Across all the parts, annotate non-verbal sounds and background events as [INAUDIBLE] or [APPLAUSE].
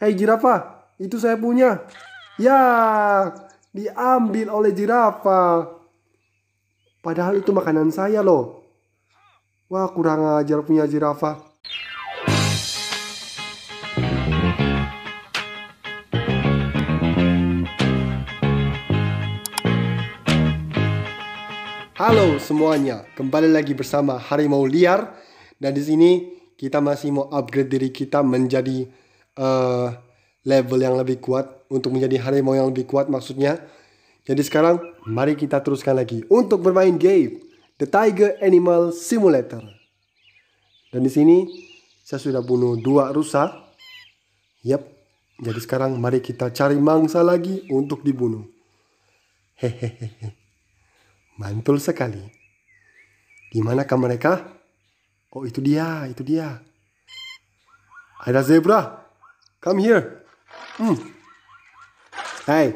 Hei jirafa, itu saya punya. Ya, diambil oleh jirafa. Padahal itu makanan saya loh. Wah, kurang ajar punya jirafa. Halo semuanya, kembali lagi bersama Harimau Liar dan di sini kita masih mau upgrade diri kita menjadi uh, level yang lebih kuat untuk menjadi harimau yang lebih kuat maksudnya. Jadi sekarang mari kita teruskan lagi untuk bermain game The Tiger Animal Simulator. Dan di sini saya sudah bunuh dua rusa. Yap. Jadi sekarang mari kita cari mangsa lagi untuk dibunuh. Hehehe. Mantul sekali. Di manakah mereka? Oh, itu dia, itu dia. Ada zebra. Come here. Hmm. Hai,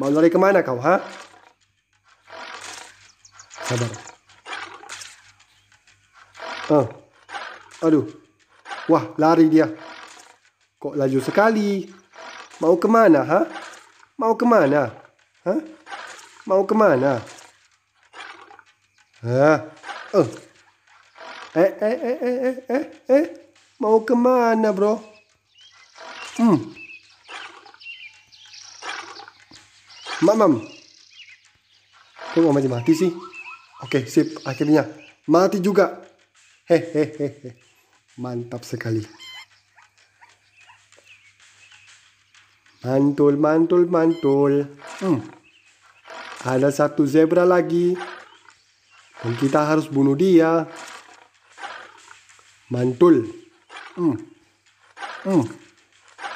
mau lari kemana kau, ha? Sabar. Oh. Aduh. Wah, lari dia. Kok laju sekali? Mau kemana, ha? Mau kemana? Ha? Mau kemana? Ha? Oh. Eh, eh, eh, eh, eh, eh, eh. Mau kemana, bro? Mamam, Mak mam. Kok mama mati sih? Oke, sip. Akhirnya mati juga. Hehehe. Mantap sekali. Mantul, mantul, mantul. Hmm. Ada satu zebra lagi. Dan kita harus bunuh dia. Mantul. Hmm. Hmm.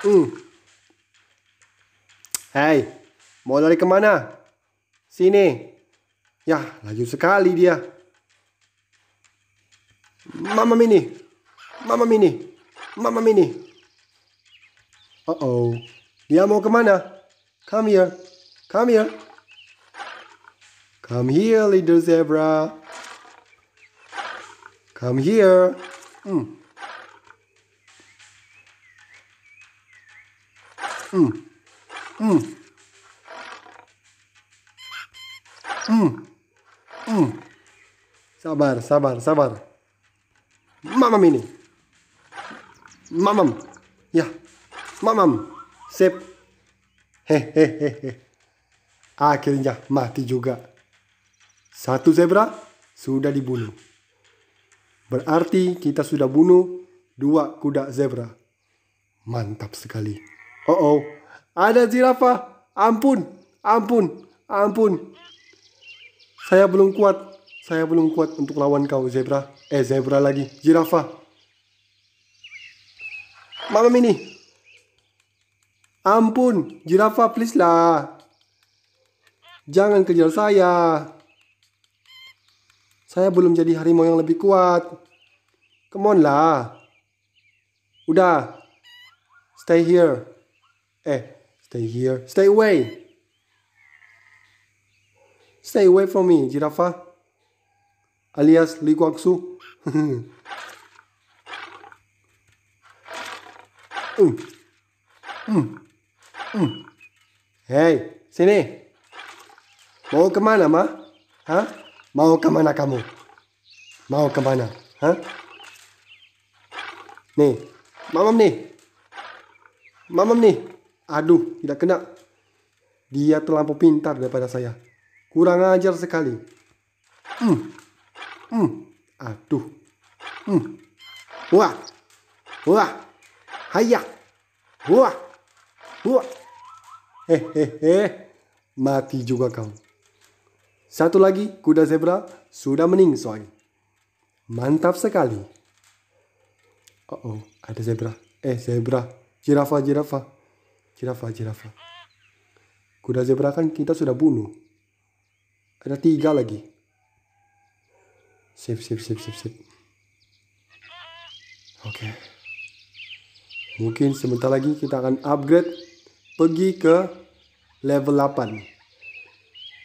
Hmm. Hei, mau lari kemana? Sini. Ya, laju sekali dia. Mama Mini. Mama Mini. Mama Mini. Uh-oh. Dia mau kemana? Come here. Come here. Come here, little zebra. Come here. Hmm. Hmm, hmm, hmm, hmm. Sabar, sabar, sabar. Mamam ini. Mamam. Ya. Mamam. Sip. Hehehehe. Akhirnya mati juga. Satu zebra sudah dibunuh. Berarti kita sudah bunuh dua kuda zebra. Mantap sekali. Oh oh. Ada zirafah. Ampun. Ampun. Ampun. Saya belum kuat. Saya belum kuat untuk lawan kau, zebra. Eh, zebra lagi. Zirafah. Mama Mini. Ampun, zirafah please lah. Jangan kejar saya. Saya belum jadi harimau yang lebih kuat. Come on lah. Udah. Stay here eh stay here stay away stay away from me jirafa. alias Li Guangsu [LAUGHS] mm. Mm. Mm. Hey, sini. Mau kemana, Ma? Hah? Mau kemana kamu? Mau kemana? Hah? Nih, mamam nih. Mamam nih. Aduh, tidak kena. Dia terlampau pintar daripada saya. Kurang ajar sekali. Hmm. Hmm. Aduh. Hmm. Wah. Wah. Haya. Wah. Wah. Hehehe. Eh. Mati juga kau. Satu lagi, kuda zebra sudah meningsoi. Mantap sekali. Oh, oh, ada zebra. Eh, zebra. Jirafa, jirafa. Jirafa, jirafa. Kuda zebra kan kita sudah bunuh. Ada tiga lagi. Sip, sip, sip, sip, sip. Oke. Okay. Mungkin sebentar lagi kita akan upgrade pergi ke level 8.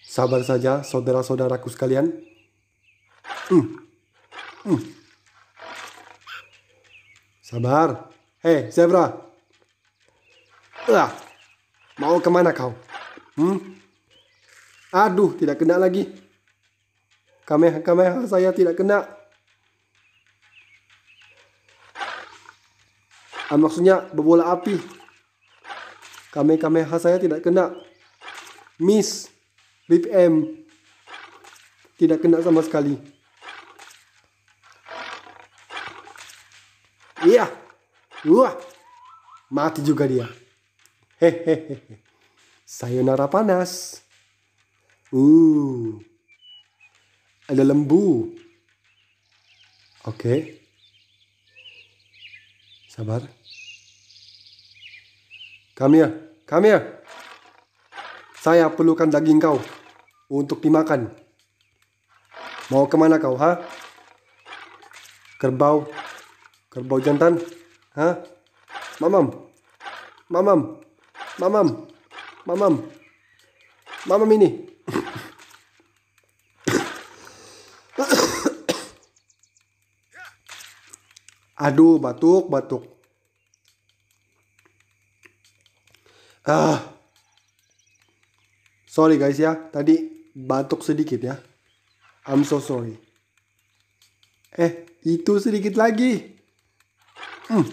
Sabar saja saudara-saudaraku sekalian. Hmm. Hmm. Sabar. Hei, eh, zebra. Ah, mau kemana kau? Hmm? Aduh, tidak kena lagi. kameh kamera saya tidak kena. Ah, maksudnya berbola api. kameh kamera saya tidak kena. Miss, bpm, Tidak kena sama sekali. Iya. Wah. Mati juga dia. Hehehe. Sayonara panas. Uh. Ada lembu. Oke. Okay. Sabar. Come here. Saya perlukan daging kau untuk dimakan. Mau kemana kau, ha? Kerbau. Kerbau jantan. Ha? Mamam. Mamam. Mamam. Mamam. Mamam ini. Aduh, batuk, batuk. Ah. Sorry guys ya, tadi batuk sedikit ya. I'm so sorry. Eh, itu sedikit lagi. Hmm.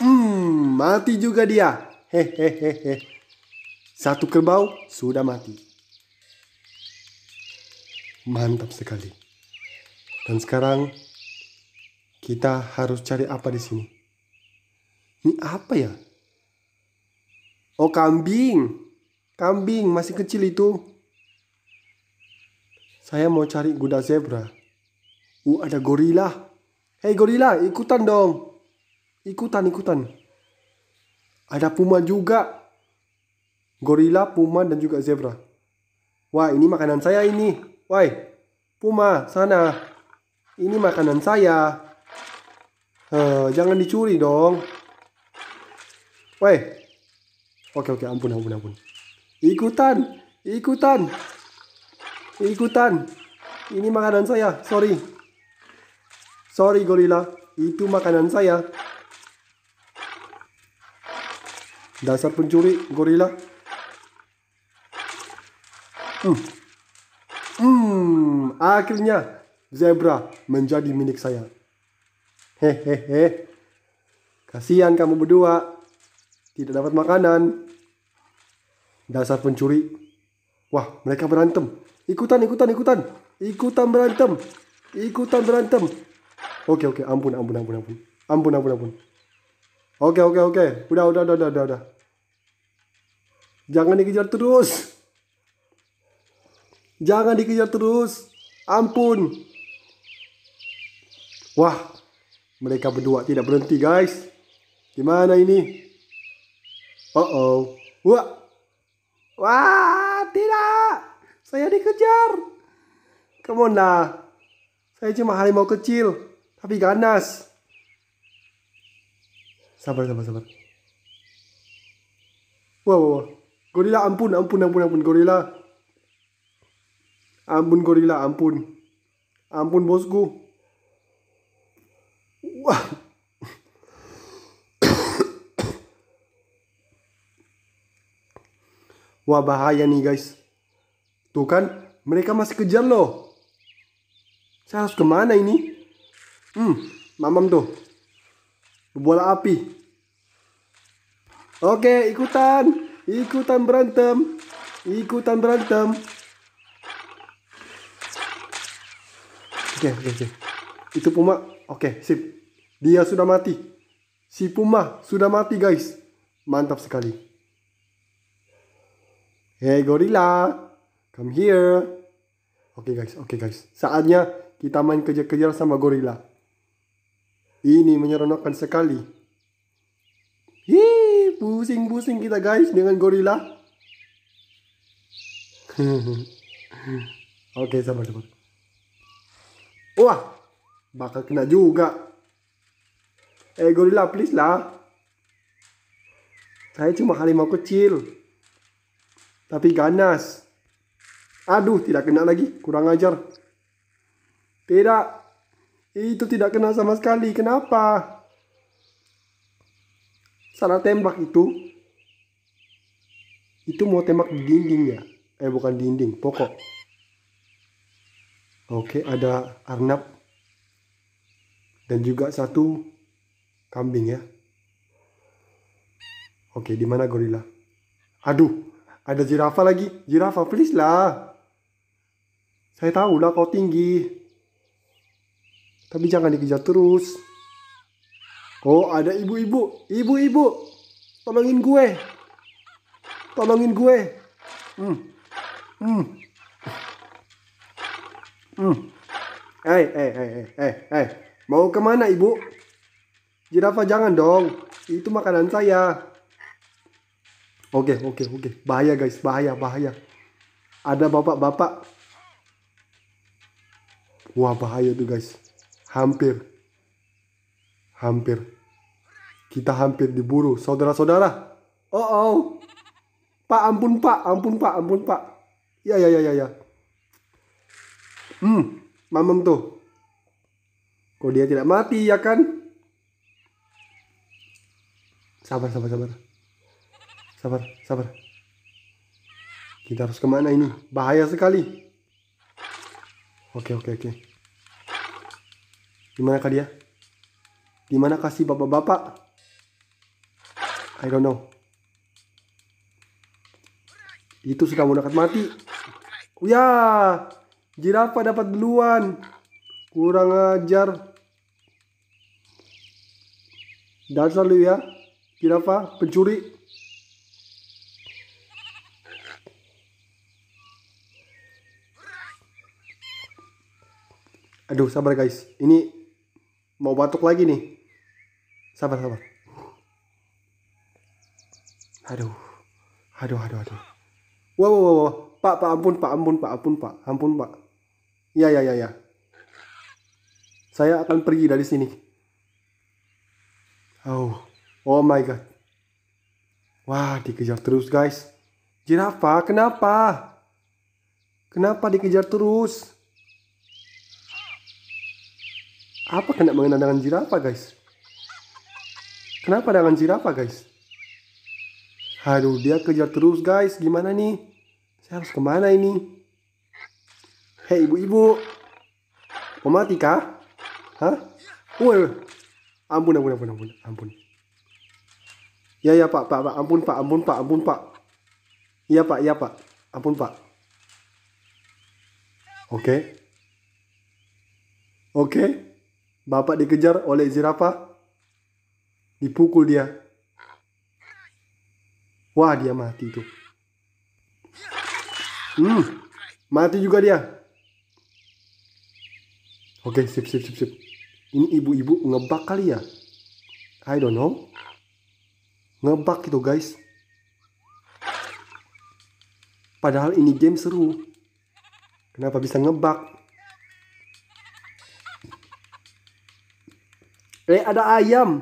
Hmm, mati juga dia. Hehehehe. Satu kerbau sudah mati. Mantap sekali. Dan sekarang kita harus cari apa di sini? Ini apa ya? Oh, kambing. Kambing masih kecil itu. Saya mau cari kuda zebra. Uh, ada gorila. Hei gorila, ikutan dong. Ikutan, ikutan. Ada puma juga. Gorila, puma, dan juga zebra. Wah, ini makanan saya ini. Woi, puma, sana. Ini makanan saya. Uh, jangan dicuri dong. Woi. Oke, oke, ampun, ampun, ampun. Ikutan, ikutan. Ikutan. Ini makanan saya, sorry. Sorry, gorila. Itu makanan saya. Dasar pencuri gorila. Hmm. Hmm, akhirnya zebra menjadi milik saya. Hehehe. Kasihan kamu berdua. Tidak dapat makanan. Dasar pencuri. Wah, mereka berantem. Ikutan, ikutan, ikutan. Ikutan berantem. Ikutan berantem. Oke, oke. Ampun, ampun, ampun, ampun. Ampun, ampun, ampun. Oke, oke, oke. Udah, udah, udah, udah, udah. Jangan dikejar terus. Jangan dikejar terus. Ampun. Wah, mereka berdua tidak berhenti, guys. Gimana ini? Oh oh. Wah. Wah, tidak. Saya dikejar. Come on lah. Saya cuma harimau kecil, tapi ganas. Sabar, sabar, sabar. Wah, wah, wow. Gorilla ampun ampun ampun ampun gorila. Ampun gorila ampun. Ampun bosku. Wah. Wah bahaya nih guys. Tuh kan mereka masih kejar loh. Saya harus kemana ini? Hmm, mamam tuh. Bola api. Oke, ikutan. Ikutan berantem. Ikutan berantem. Oke, okay, oke, okay, oke. Okay. Itu Puma. Oke, sip. Dia sudah mati. Si Puma sudah mati, guys. Mantap sekali. Hey, gorila. Come here. Oke, guys. Oke, guys. Saatnya kita main kejar-kejar sama gorila. Ini menyeronokkan sekali. Pusing-pusing kita guys dengan gorila. [LAUGHS] Oke, okay, sabar sabar. Wah, bakal kena juga. Eh gorila please lah. Saya cuma harimau kecil. Tapi ganas. Aduh, tidak kena lagi. Kurang ajar. Tidak. Itu tidak kena sama sekali. Kenapa? salah tembak itu itu mau tembak di dinding ya eh bukan dinding pokok oke ada arnab dan juga satu kambing ya oke di mana gorila aduh ada jirafa lagi jirafa please lah saya tahu lah kau tinggi tapi jangan dikejar terus Oh, ada ibu-ibu. Ibu-ibu. Tolongin gue. Tolongin gue. Hmm. Hmm. Hmm. Eh, eh, eh, eh, eh. Mau kemana, Ibu? Jirafa jangan dong. Itu makanan saya. Oke, okay, oke, okay, oke. Okay. Bahaya, guys. Bahaya, bahaya. Ada bapak-bapak. Wah, bahaya tuh, guys. Hampir. Hampir. Kita hampir diburu, saudara-saudara. Oh, oh. Pak, ampun Pak, ampun Pak, ampun Pak. Ya, ya, ya, ya, ya. Hmm, mamam tuh. Kok dia tidak mati ya kan? Sabar, sabar, sabar. Sabar, sabar. Kita harus kemana ini? Bahaya sekali. Oke, oke, oke. Gimana kah dia? Di mana kasih bapak-bapak? I don't know. Itu sudah mau dekat mati. Oh, ya, Jirafa dapat duluan. Kurang ajar. Dan selalu ya, Jirafa pencuri. Aduh, sabar guys. Ini mau batuk lagi nih sabar sabar aduh aduh aduh aduh wow wow wow pak pak ampun pak ampun pak ampun pak ampun pak ya ya ya ya saya akan pergi dari sini oh oh my god wah dikejar terus guys Jirafa, kenapa? Kenapa dikejar terus? Apa kena mengenai dengan jirafa guys? Kenapa dengan jirafa guys? Aduh dia kejar terus guys Gimana nih? Saya harus kemana ini? Hei ibu-ibu Mau mati kah? Hah? Woi, ampun, ampun, ampun, ampun, ampun. Ya, ya, Pak, Pak, Pak, ampun, Pak, ampun, Pak, ampun, Pak. ya Pak, ya Pak. Ampun, Pak. Oke. Okay. Oke. Okay. Bapak dikejar oleh zirafah. Dipukul dia. Wah, dia mati itu. Hmm, mati juga dia. Oke, okay, sip, sip, sip, sip. Ini ibu-ibu ngebak kali ya? I don't know. Ngebak itu, guys. Padahal ini game seru. Kenapa bisa ngebak? Eh ada ayam.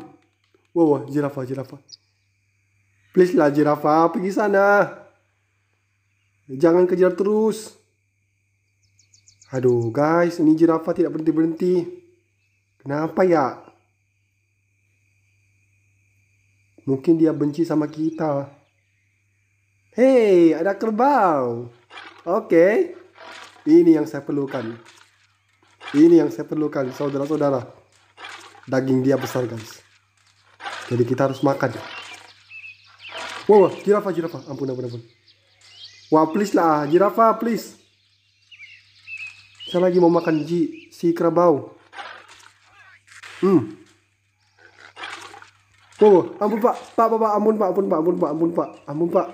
wow, wow zirafa Please lah jerapa pergi sana. Jangan kejar terus. Aduh guys, ini jerapa tidak berhenti-berhenti. Kenapa ya? Mungkin dia benci sama kita. Hei, ada kerbau. Oke. Okay. Ini yang saya perlukan. Ini yang saya perlukan, saudara-saudara daging dia besar guys jadi kita harus makan ya. wow, wow jirafa jirafa ampun ampun ampun wah please lah jirafa please saya lagi mau makan ji si kerbau hmm wow, wow ampun pak pak pak pak ampun pak ampun pak ampun pak ampun pak ampun pak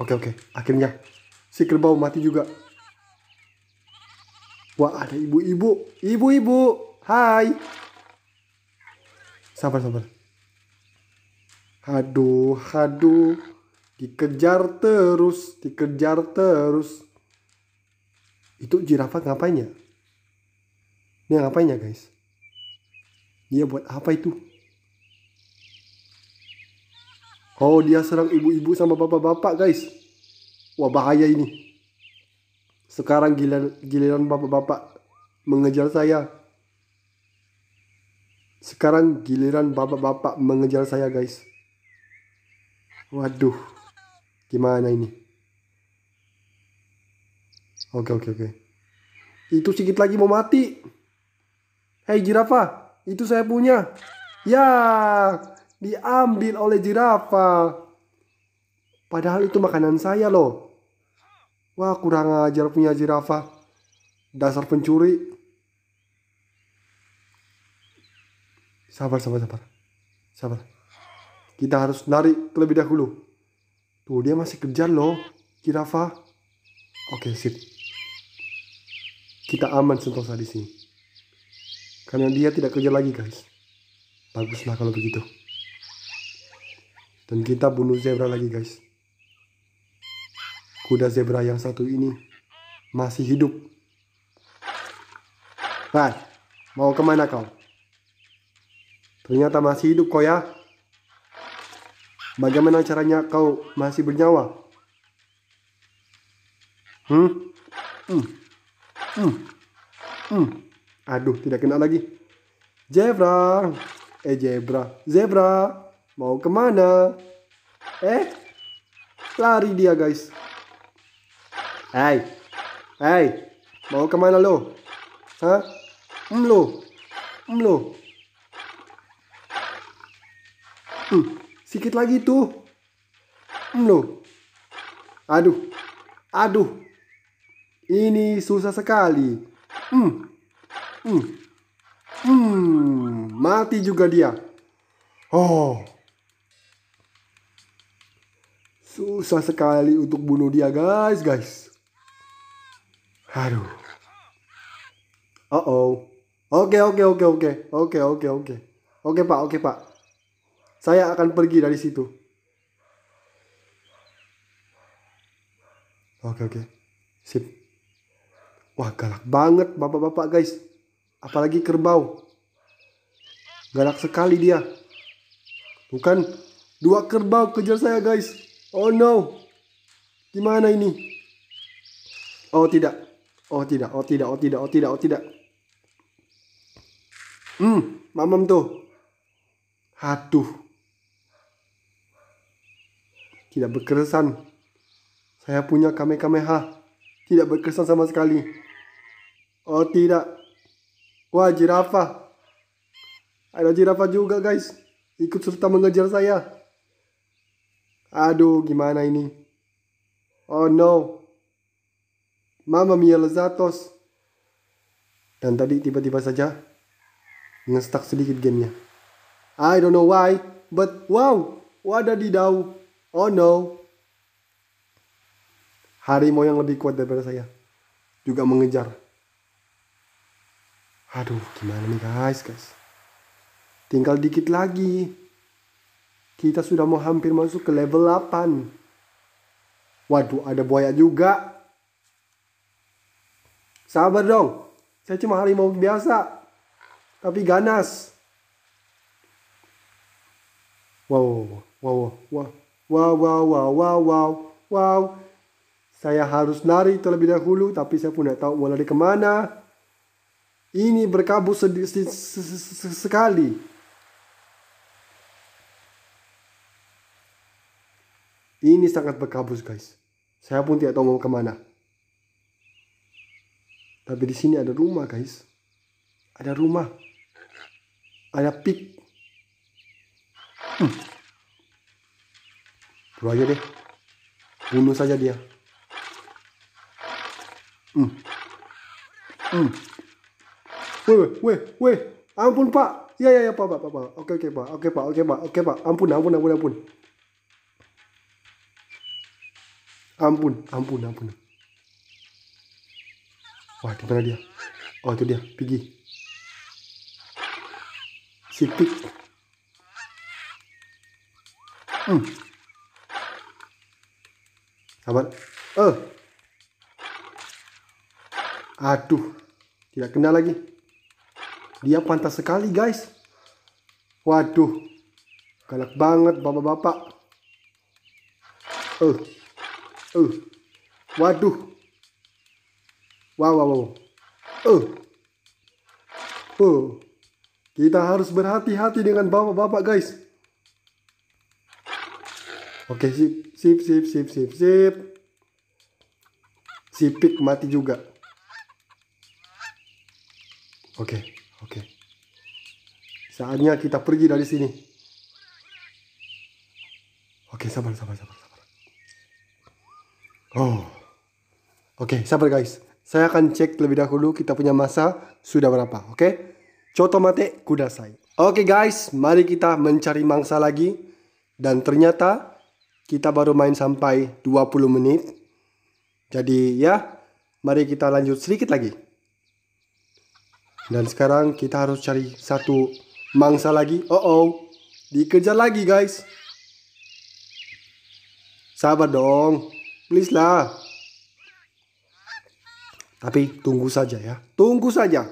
oke oke akhirnya si kerbau mati juga Wah ada ibu-ibu, ibu-ibu, hai. Sabar sabar. Aduh, aduh, dikejar terus, dikejar terus. Itu jirafa ngapain ya? Ini ngapain ya guys? Dia buat apa itu? Oh dia serang ibu-ibu sama bapak-bapak guys. Wah bahaya ini. Sekarang giliran, giliran bapak-bapak mengejar saya. Sekarang giliran bapak-bapak mengejar saya guys. Waduh, gimana ini? Oke oke oke. Itu sedikit lagi mau mati. Hei jirafa, itu saya punya. Ya, diambil oleh jirafa. Padahal itu makanan saya loh. Wah kurang ajar punya zirafah. Dasar pencuri. Sabar, sabar, sabar. Sabar. Kita harus lari terlebih dahulu. Tuh dia masih kejar loh, zirafah. Oke, sip. Kita aman sentosa di sini. Karena dia tidak kerja lagi, guys. Baguslah kalau begitu. Dan kita bunuh zebra lagi, guys kuda zebra yang satu ini masih hidup. Nah, mau kemana kau? Ternyata masih hidup kau ya. Bagaimana caranya kau masih bernyawa? Hmm? Hmm. Hmm. Hmm. Aduh, tidak kena lagi. Zebra. Eh, zebra. Zebra. Mau kemana? Eh? Lari dia, guys. Hai. Hai. Mau kemana lo? Hah? Em lo. Em lo. Hmm, sikit lagi tuh. Em lo. Aduh. Aduh. Ini susah sekali. Hmm. Hmm. Hmm, mati juga dia. Oh. Susah sekali untuk bunuh dia, guys, guys. Aduh. Oh oh. Oke oke oke oke oke oke oke oke pak oke pak. Saya akan pergi dari situ. Oke oke. Sip. Wah galak banget bapak-bapak guys. Apalagi kerbau. Galak sekali dia. Bukan dua kerbau kejar saya guys. Oh no. Gimana ini? Oh tidak. Oh tidak, oh tidak, oh tidak, oh tidak, oh tidak. Hmm, mamam tuh. Aduh. Tidak berkesan. Saya punya kamekameha, Tidak berkesan sama sekali. Oh tidak. Wah, jirafah. Ada jirafah juga guys. Ikut serta mengejar saya. Aduh, gimana ini? Oh no. Mama mia lezatos. Dan tadi tiba-tiba saja ngestak sedikit gamenya. I don't know why, but wow, wadah di daun. oh no. Harimau yang lebih kuat daripada saya juga mengejar. Aduh, gimana nih guys, guys. Tinggal dikit lagi. Kita sudah mau hampir masuk ke level 8. Waduh, ada buaya juga. Sabar dong. Saya cuma harimau biasa. Tapi ganas. Wow, wow, wow, wow, wow, wow, wow, wow, wow. Saya harus nari terlebih dahulu, tapi saya pun tidak tahu mau lari kemana. Ini berkabut sedih, sedih, sekali. Ini sangat berkabut, guys. Saya pun tidak tahu mau kemana. Tapi di sini ada rumah, guys. Ada rumah. Ada pik. Hmm. Bro aja deh. Bunuh saja dia. Hmm. Hmm. Weh, weh, weh. Ampun, Pak. Ya, ya, ya, Pak, Pak, Pak, Pak. Oke, okay, Pak. Oke, Pak. Oke, Pak. Oke, Pak. Ampun, ampun, ampun, ampun. Ampun, ampun, ampun. Wah, di mana dia? Oh, itu dia. Piggy. Si Pig. Hmm. Sabar. Eh. Oh. Aduh. Tidak kena lagi. Dia pantas sekali, guys. Waduh. Galak banget bapak-bapak. Eh. -bapak. Oh. Eh. Oh. Waduh. Wow, wow, wow. Oh. Oh. Kita harus berhati-hati dengan bapak-bapak, guys. Oke, okay, sip, sip, sip, sip, sip, sip. Si pik mati juga. Oke, okay, oke. Okay. Saatnya kita pergi dari sini. Oke, sabar, sabar, sabar, sabar. Oh. Oke, sabar guys. Saya akan cek lebih dahulu kita punya masa sudah berapa, oke? Okay? Coto mate kudasai. Oke okay guys, mari kita mencari mangsa lagi. Dan ternyata kita baru main sampai 20 menit. Jadi ya, mari kita lanjut sedikit lagi. Dan sekarang kita harus cari satu mangsa lagi. Oh oh, dikejar lagi guys. Sabar dong, please lah. Tapi tunggu saja ya, tunggu saja.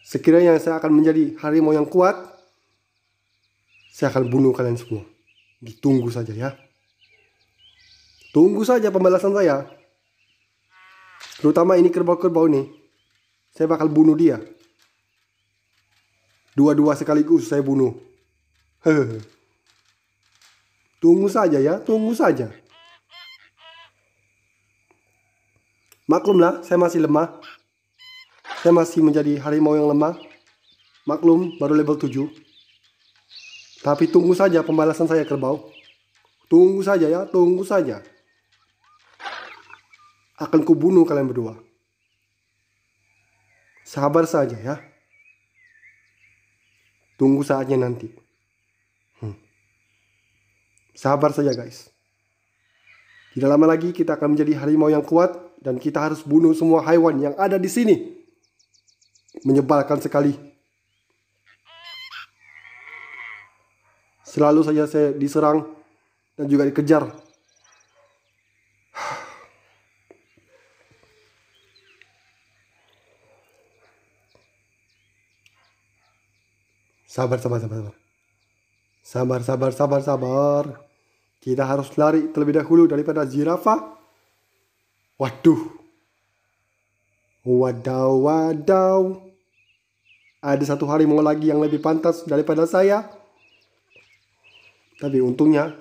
Sekiranya saya akan menjadi harimau yang kuat, saya akan bunuh kalian semua. Ditunggu saja ya. Tunggu saja pembalasan saya. Terutama ini kerbau-kerbau ini, Saya bakal bunuh dia. Dua-dua sekaligus saya bunuh. [LAUGHS] Tunggu saja ya, tunggu saja. Maklumlah, saya masih lemah. Saya masih menjadi harimau yang lemah. Maklum, baru level 7. Tapi tunggu saja pembalasan saya kerbau. Tunggu saja ya, tunggu saja. Akan kubunuh kalian berdua. Sabar saja ya. Tunggu saatnya nanti. Hmm. Sabar saja guys. Tidak lama lagi kita akan menjadi harimau yang kuat dan kita harus bunuh semua hewan yang ada di sini. Menyebalkan sekali. Selalu saja saya diserang dan juga dikejar. Sabar, sabar, sabar, sabar. Sabar, sabar, sabar, sabar. Kita harus lari terlebih dahulu daripada zirafa. Waduh. Wadaw, wadaw. Ada satu harimau lagi yang lebih pantas daripada saya. Tapi untungnya,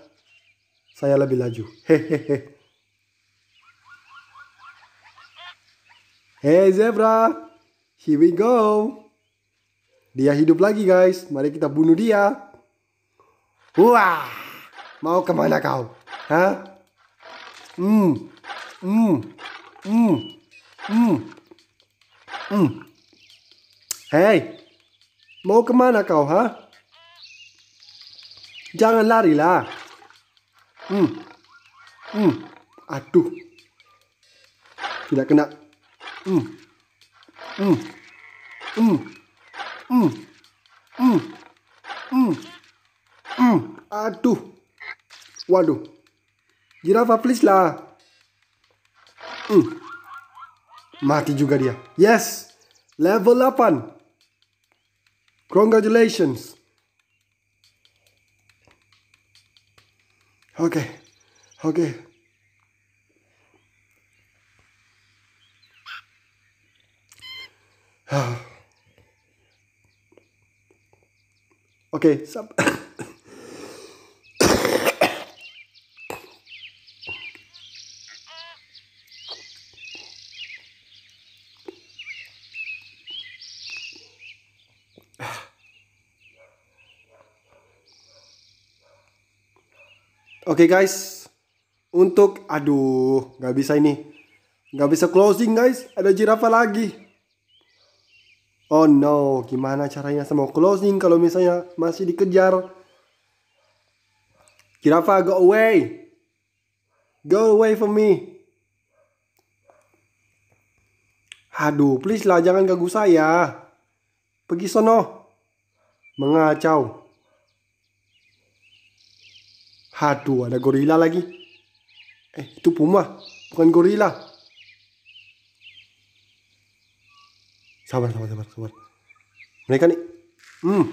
saya lebih laju. Hehehe. Hey zebra, here we go. Dia hidup lagi guys, mari kita bunuh dia. Wah, mau kemana kau? Hah? Hmm, Mm. Mm. Mm. Mm. Hei, mau kemana kau, ha? Jangan lari lah. Hmm. Hmm. Aduh. Tidak kena. Hmm. Hmm. Hmm. Hmm. Hmm. Hmm. Hmm. Aduh. Waduh. Jirafa please lah. Hmm. Mati juga dia. Yes. Level 8. Congratulations. Oke. Okay. Oke. Okay. Ah. Oke, okay, [LAUGHS] Oke okay, guys, untuk aduh nggak bisa ini, nggak bisa closing guys. Ada jirafa lagi. Oh no, gimana caranya sama closing kalau misalnya masih dikejar? Jirafa go away, go away from me. Aduh, please lah jangan ganggu saya. Pergi sono. Mengacau. Haduh, ada gorila lagi. Eh, itu puma, bukan gorila. Sabar, sabar, sabar, sabar. Mereka nih, hmm,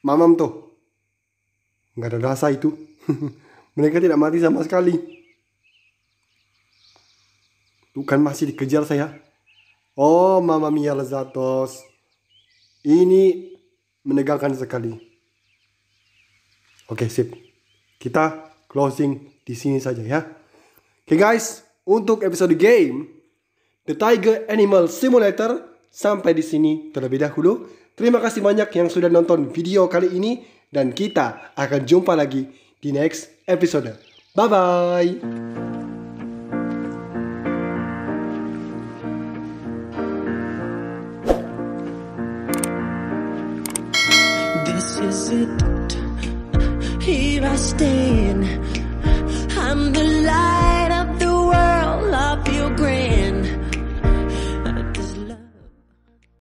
mamam tuh. Nggak ada rasa itu. [LAUGHS] Mereka tidak mati sama sekali. Bukan masih dikejar saya. Oh, Mama Mia ya Lezatos. Ini menegangkan sekali. Oke, sip. Kita closing di sini saja ya. Oke okay guys, untuk episode game The Tiger Animal Simulator sampai di sini terlebih dahulu. Terima kasih banyak yang sudah nonton video kali ini dan kita akan jumpa lagi di next episode. Bye bye.